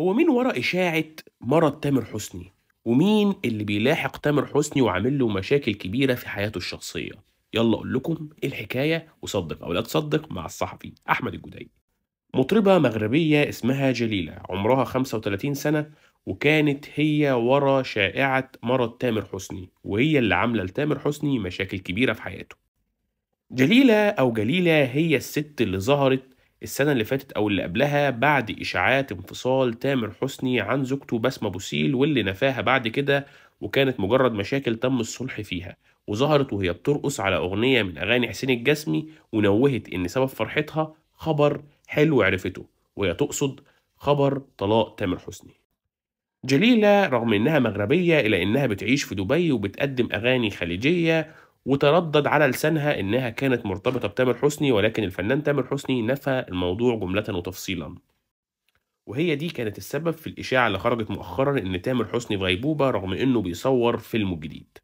هو مين ورا إشاعة مرض تامر حسني؟ ومين اللي بيلاحق تامر حسني وعامل له مشاكل كبيرة في حياته الشخصية؟ يلا أقول لكم إيه الحكاية وصدق أو لا تصدق مع الصحفي أحمد الجدعي مطربة مغربية اسمها جليلة عمرها 35 سنة وكانت هي ورا شائعة مرض تامر حسني وهي اللي عاملة لتامر حسني مشاكل كبيرة في حياته جليلة أو جليلة هي الست اللي ظهرت السنة اللي فاتت أو اللي قبلها بعد إشاعات انفصال تامر حسني عن زوجته بسمة بوسيل واللي نفاها بعد كده وكانت مجرد مشاكل تم الصلح فيها وظهرت وهي بترقص على أغنية من أغاني حسين الجسمي ونوهت إن سبب فرحتها خبر حلو عرفته وهي تقصد خبر طلاق تامر حسني جليلة رغم إنها مغربية إلا إنها بتعيش في دبي وبتقدم أغاني خليجية وتردد على لسانها إنها كانت مرتبطة بتامر حسني ولكن الفنان تامر حسني نفى الموضوع جملة وتفصيلا وهي دي كانت السبب في الإشاعة اللي خرجت مؤخرا إن تامر حسني في غيبوبة رغم إنه بيصور فيلمه الجديد